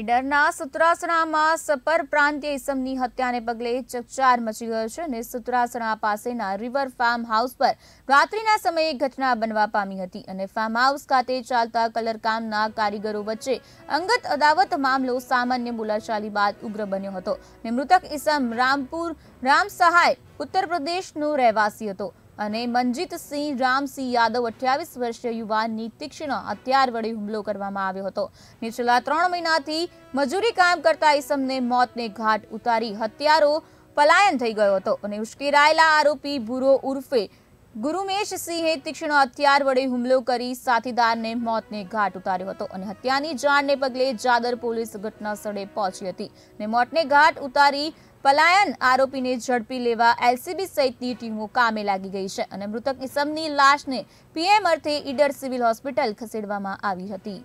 ઈડરના સુત્રાસણામાં supper પ્રાંતીય ઇસમની હત્યાને પગલે ચકચાર મચી ગયો છે અને સુત્રાસણા પાસેના રિવર ફાર્મ હાઉસ પર રાત્રિના સમયે ઘટના બનવા પામી હતી અને ફાર્મ હાઉસ ખાતે ચાલતા કલરકામના કારીગરો વચ્ચે અંગત અદાવત મામલો સામાન્ય બોલાચાલી બાદ ઉગ્ર બન્યો હતો અને મૃતક ઇસમ રામપુર રામ સહાય ઉત્તર પ્રદેશનો રહેવાસી હતો અને મનજીતસિંહ રામસિંહ યાદવ અઠ્યાવીસ વર્ષીય યુવાનની તીક્ષ્ણ હત્યાર વડે હુમલો કરવામાં આવ્યો હતો ને છેલ્લા ત્રણ મહિનાથી મજૂરી કામ કરતા ઈસમને મોતને ઘાટ ઉતારી હત્યારો પલાયન થઈ ગયો હતો અને ઉશ્કેરાયેલા આરોપી ભૂરો ઉર્ફે ગુરુમેશ સિંહે તીક્ષ્ણ હથિયાર વડે હુમલો કરી સાથીદારને મોતને ઘાટ ઉતાર્યો હતો અને હત્યાની જાણને પગલે જાદર પોલીસ ઘટના સ્થળે પહોંચી હતી ને મોતને ઘાટ ઉતારી પલાયન આરોપીને ઝડપી લેવા એલસીબી સહિતની ટીમો કામે લાગી ગઈ છે અને મૃતક ઇસમની લાશને પીએમ અર્થે ઈડર સિવિલ હોસ્પિટલ ખસેડવામાં આવી હતી